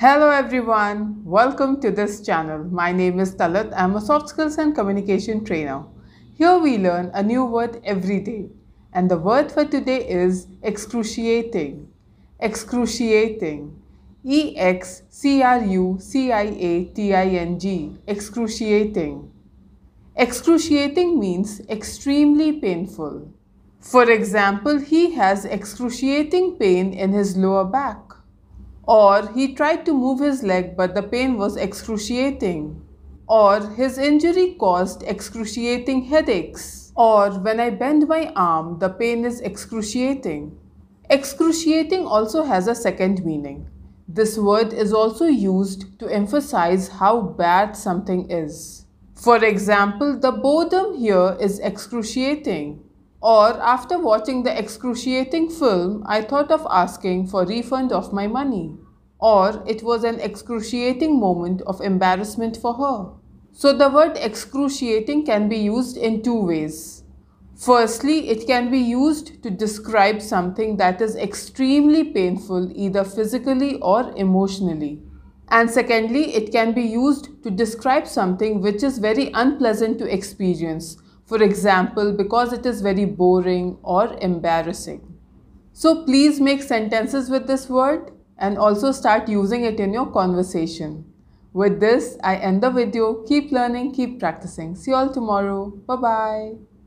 Hello everyone, welcome to this channel. My name is Talat. I'm a soft skills and communication trainer. Here we learn a new word every day. And the word for today is excruciating. Excruciating. E X C R U C I A T I N G. Excruciating. Excruciating means extremely painful. For example, he has excruciating pain in his lower back. Or he tried to move his leg but the pain was excruciating. Or his injury caused excruciating headaches. Or when I bend my arm, the pain is excruciating. Excruciating also has a second meaning. This word is also used to emphasize how bad something is. For example, the boredom here is excruciating. Or after watching the excruciating film, I thought of asking for refund of my money. Or it was an excruciating moment of embarrassment for her. So the word excruciating can be used in two ways. Firstly, it can be used to describe something that is extremely painful either physically or emotionally. And secondly, it can be used to describe something which is very unpleasant to experience for example, because it is very boring or embarrassing. So please make sentences with this word and also start using it in your conversation. With this, I end the video. Keep learning, keep practicing. See you all tomorrow. Bye-bye.